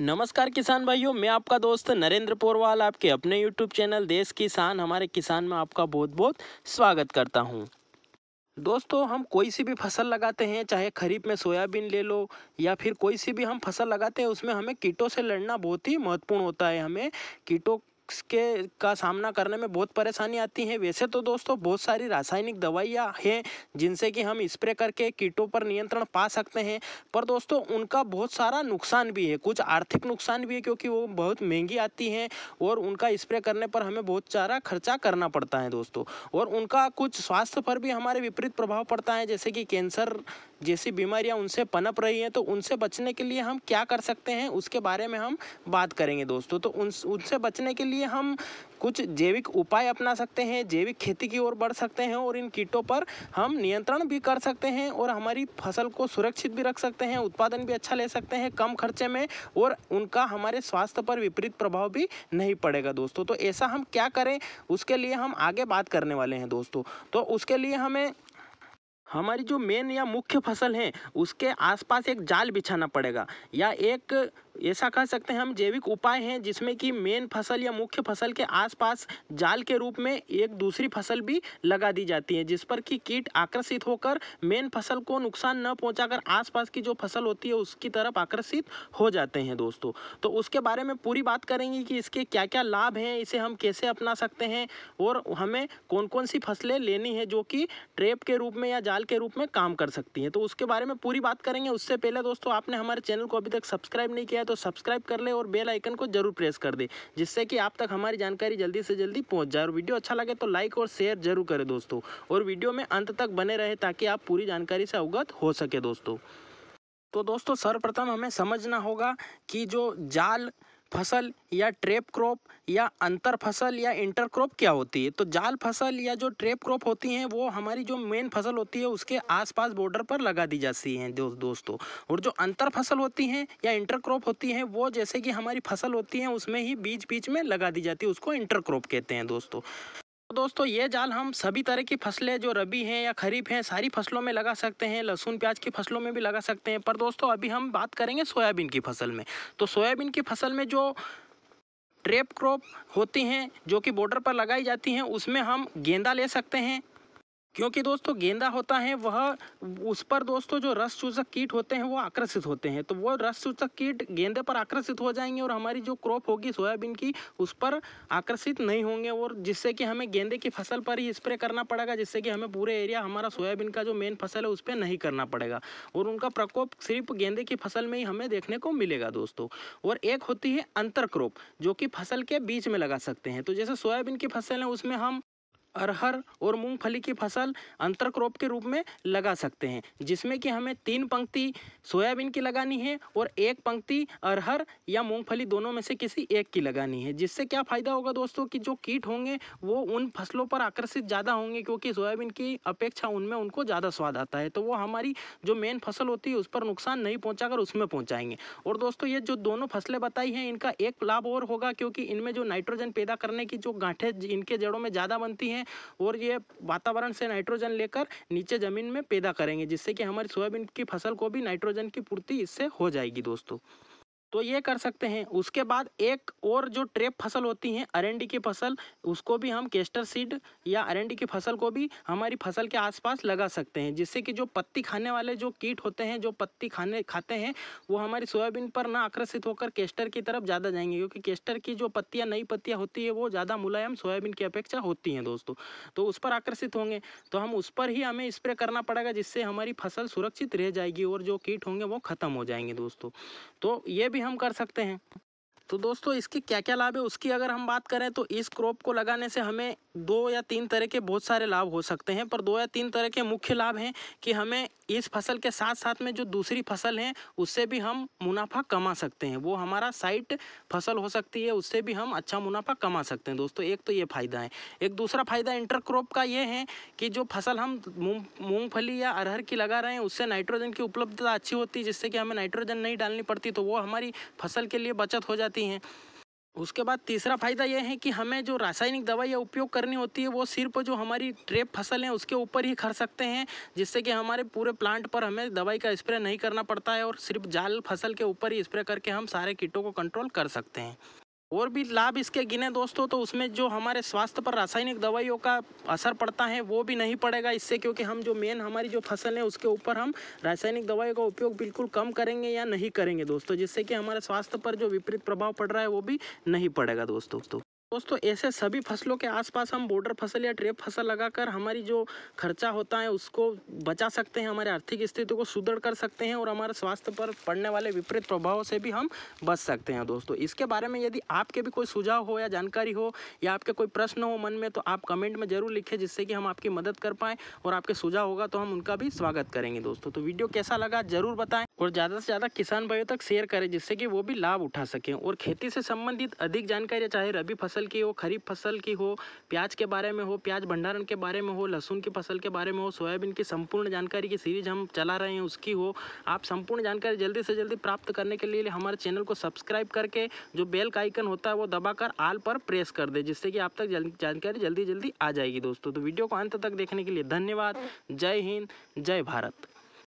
नमस्कार किसान भाइयों मैं आपका दोस्त नरेंद्र पोरवाल आपके अपने यूट्यूब चैनल देश किसान हमारे किसान में आपका बहुत बहुत स्वागत करता हूं दोस्तों हम कोई सी भी फसल लगाते हैं चाहे खरीफ में सोयाबीन ले लो या फिर कोई सी भी हम फसल लगाते हैं उसमें हमें कीटों से लड़ना बहुत ही महत्वपूर्ण होता है हमें कीटों के का सामना करने में बहुत परेशानी आती है वैसे तो दोस्तों बहुत सारी रासायनिक दवाइयाँ हैं जिनसे कि हम स्प्रे करके कीटों पर नियंत्रण पा सकते हैं पर दोस्तों उनका बहुत सारा नुकसान भी है कुछ आर्थिक नुकसान भी है क्योंकि वो बहुत महंगी आती हैं और उनका स्प्रे करने पर हमें बहुत सारा खर्चा करना पड़ता है दोस्तों और उनका कुछ स्वास्थ्य पर भी हमारे विपरीत प्रभाव पड़ता है जैसे कि कैंसर जैसी बीमारियाँ उनसे पनप रही हैं तो उनसे बचने के लिए हम क्या कर सकते हैं उसके बारे में हम बात करेंगे दोस्तों तो उनसे बचने के लिए लिए हम कुछ जैविक उपाय अपना सकते हैं जैविक खेती की ओर बढ़ सकते हैं और इन कीटों पर हम नियंत्रण भी कर सकते हैं और हमारी फसल को सुरक्षित भी रख सकते हैं उत्पादन भी अच्छा ले सकते हैं कम खर्चे में और उनका हमारे स्वास्थ्य पर विपरीत प्रभाव भी नहीं पड़ेगा दोस्तों तो ऐसा हम क्या करें उसके लिए हम आगे बात करने वाले हैं दोस्तों तो उसके लिए हमें हमारी जो मेन या मुख्य फसल है उसके आसपास एक जाल बिछाना पड़ेगा या एक ऐसा कह सकते हैं हम जैविक उपाय हैं जिसमें कि मेन फसल या मुख्य फसल के आसपास जाल के रूप में एक दूसरी फसल भी लगा दी जाती है जिस पर कि कीट आकर्षित होकर मेन फसल को नुकसान न पहुंचाकर आसपास की जो फसल होती है उसकी तरफ आकर्षित हो जाते हैं दोस्तों तो उसके बारे में पूरी बात करेंगे कि इसके क्या क्या लाभ हैं इसे हम कैसे अपना सकते हैं और हमें कौन कौन सी फसलें लेनी है जो कि ट्रेप के रूप में या जाल के रूप में काम कर सकती हैं तो उसके बारे में पूरी बात करेंगे उससे पहले दोस्तों आपने हमारे चैनल को अभी तक सब्सक्राइब नहीं किया है तो सब्सक्राइब कर ले और बेल आइकन को जरूर प्रेस कर दे जिससे कि आप तक हमारी जानकारी जल्दी से जल्दी पहुंच जाए और वीडियो अच्छा लगे तो लाइक और शेयर जरूर करें दोस्तों और वीडियो में अंत तक बने रहे ताकि आप पूरी जानकारी से अवगत हो सके दोस्तों तो दोस्तों सर्वप्रथम हमें समझना होगा कि जो जाल फसल या ट्रेप क्रॉप या अंतर फसल या इंटर क्रॉप क्या होती है तो जाल फसल या जो ट्रेप क्रॉप होती हैं वो हमारी जो मेन फसल होती है उसके आसपास बॉर्डर पर लगा दी जाती हैं दो, दोस्तों और जो अंतर फसल होती हैं या इंटर क्रॉप होती हैं वो जैसे कि हमारी फसल होती है उसमें ही बीच बीच में लगा दी जाती है उसको इंटर क्रॉप कहते हैं दोस्तों दोस्तों ये जाल हम सभी तरह की फसलें जो रबी हैं या खरीफ हैं सारी फसलों में लगा सकते हैं लहसुन प्याज की फसलों में भी लगा सकते हैं पर दोस्तों अभी हम बात करेंगे सोयाबीन की फसल में तो सोयाबीन की फसल में जो ट्रेप क्रॉप होती हैं जो कि बॉर्डर पर लगाई जाती हैं उसमें हम गेंदा ले सकते हैं क्योंकि दोस्तों गेंदा होता है वह उस पर दोस्तों जो रस चूसक कीट होते हैं वो आकर्षित होते हैं तो वो रस चूसक कीट गेंदे पर आकर्षित हो जाएंगे और हमारी जो क्रॉप होगी सोयाबीन की उस पर आकर्षित नहीं होंगे और जिससे कि हमें गेंदे की फसल पर ही स्प्रे करना पड़ेगा जिससे कि हमें पूरे एरिया हमारा सोयाबीन का जो मेन फसल है उस पर नहीं करना पड़ेगा और उनका प्रकोप सिर्फ गेंदे की फसल में ही हमें देखने को मिलेगा दोस्तों और एक होती है अंतर क्रॉप जो कि फसल के बीच में लगा सकते हैं तो जैसे सोयाबीन की फसल है उसमें हम अरहर और मूंगफली की फसल अंतर क्रॉप के रूप में लगा सकते हैं जिसमें कि हमें तीन पंक्ति सोयाबीन की लगानी है और एक पंक्ति अरहर या मूंगफली दोनों में से किसी एक की लगानी है जिससे क्या फ़ायदा होगा दोस्तों कि जो कीट होंगे वो उन फसलों पर आकर्षित ज़्यादा होंगे क्योंकि सोयाबीन की अपेक्षा उनमें उनको ज़्यादा स्वाद आता है तो वो हमारी जो मेन फसल होती है उस पर नुकसान नहीं पहुँचा उसमें पहुँचाएंगे और दोस्तों ये जो दोनों फसलें बताई हैं इनका एक लाभ और होगा क्योंकि इनमें जो नाइट्रोजन पैदा करने की जो गांठें इनके जड़ों में ज़्यादा बनती हैं हैं और ये वातावरण से नाइट्रोजन लेकर नीचे ज़मीन में पैदा करेंगे जिससे कि हमारी सोयाबीन की फसल को भी नाइट्रोजन की पूर्ति इससे हो जाएगी दोस्तों तो ये कर सकते हैं उसके बाद एक और जो ट्रेप फसल होती हैं अरेंडी की फसल उसको भी हम केस्टर सीड या अरेंडी की फसल को भी हमारी फसल के आसपास लगा सकते हैं जिससे कि जो पत्ती खाने वाले जो कीट होते हैं जो पत्ती खाने खाते हैं वो हमारी सोयाबीन पर ना आकर्षित होकर केस्टर की तरफ ज़्यादा जाएंगे क्योंकि केस्टर की जो पत्तियाँ नई पत्तियाँ होती है वो ज़्यादा मुलायम सोयाबीन की अपेक्षा होती हैं दोस्तों तो उस पर आकर्षित होंगे तो हम उस पर ही हमें स्प्रे करना पड़ेगा जिससे हमारी फसल सुरक्षित रह जाएगी और जो कीट होंगे वो ख़त्म हो जाएंगे दोस्तों तो ये भी हम कर सकते हैं तो दोस्तों इसके क्या क्या लाभ है उसकी अगर हम बात करें तो इस क्रॉप को लगाने से हमें दो या तीन तरह के बहुत सारे लाभ हो सकते हैं पर दो या तीन तरह के मुख्य लाभ हैं कि हमें इस फसल के साथ साथ में जो दूसरी फसल है उससे भी हम मुनाफा कमा सकते हैं वो हमारा साइट फसल हो सकती है उससे भी हम अच्छा मुनाफा कमा सकते हैं दोस्तों एक तो ये फ़ायदा है एक दूसरा फ़ायदा इंटरक्रॉप का ये है कि जो फसल हम मूंग मूँगफली या अरहर की लगा रहे हैं उससे नाइट्रोजन की उपलब्धता अच्छी होती है जिससे कि हमें नाइट्रोजन नहीं डालनी पड़ती तो वो हमारी फसल के लिए बचत हो जाती सकती हैं उसके बाद तीसरा फायदा यह है कि हमें जो रासायनिक दवाई उपयोग करनी होती है वो सिर्फ जो हमारी ट्रेप फसल है उसके ऊपर ही खर सकते हैं जिससे कि हमारे पूरे प्लांट पर हमें दवाई का स्प्रे नहीं करना पड़ता है और सिर्फ जाल फसल के ऊपर ही स्प्रे करके हम सारे कीटों को कंट्रोल कर सकते हैं और भी लाभ इसके गिने दोस्तों तो उसमें जो हमारे स्वास्थ्य पर रासायनिक दवाइयों का असर पड़ता है वो भी नहीं पड़ेगा इससे क्योंकि हम जो मेन हमारी जो फसल है उसके ऊपर हम रासायनिक दवाइयों का उपयोग बिल्कुल कम करेंगे या नहीं करेंगे दोस्तों जिससे कि हमारे स्वास्थ्य पर जो विपरीत प्रभाव पड़ रहा है वो भी नहीं पड़ेगा दोस्तों तो दोस्तों ऐसे सभी फसलों के आसपास हम बॉर्डर फसल या ट्रेप फसल लगाकर हमारी जो खर्चा होता है उसको बचा सकते हैं हमारे आर्थिक स्थिति को सुदृढ़ कर सकते हैं और हमारे स्वास्थ्य पर पड़ने वाले विपरीत प्रभावों से भी हम बच सकते हैं दोस्तों इसके बारे में यदि आपके भी कोई सुझाव हो या जानकारी हो या आपके कोई प्रश्न हो मन में तो आप कमेंट में ज़रूर लिखें जिससे कि हम आपकी मदद कर पाएँ और आपके सुझाव होगा तो हम उनका भी स्वागत करेंगे दोस्तों तो वीडियो कैसा लगा ज़रूर बताएँ और ज़्यादा से ज़्यादा किसान भाइयों तक शेयर करें जिससे कि वो भी लाभ उठा सकें और खेती से संबंधित अधिक जानकारी चाहे रबी फसल की हो खरीफ फसल की हो प्याज के बारे में हो प्याज भंडारण के बारे में हो लहसुन की फसल के बारे में हो सोयाबीन की संपूर्ण जानकारी की सीरीज हम चला रहे हैं उसकी हो आप संपूर्ण जानकारी जल्दी से जल्दी प्राप्त करने के लिए हमारे चैनल को सब्सक्राइब करके जो बेल का आइकन होता है वो दबाकर आल पर प्रेस कर दे जिससे कि आप तक जानकारी जल्दी जल्दी आ जाएगी दोस्तों तो वीडियो को अंत तक देखने के लिए धन्यवाद जय हिंद जय भारत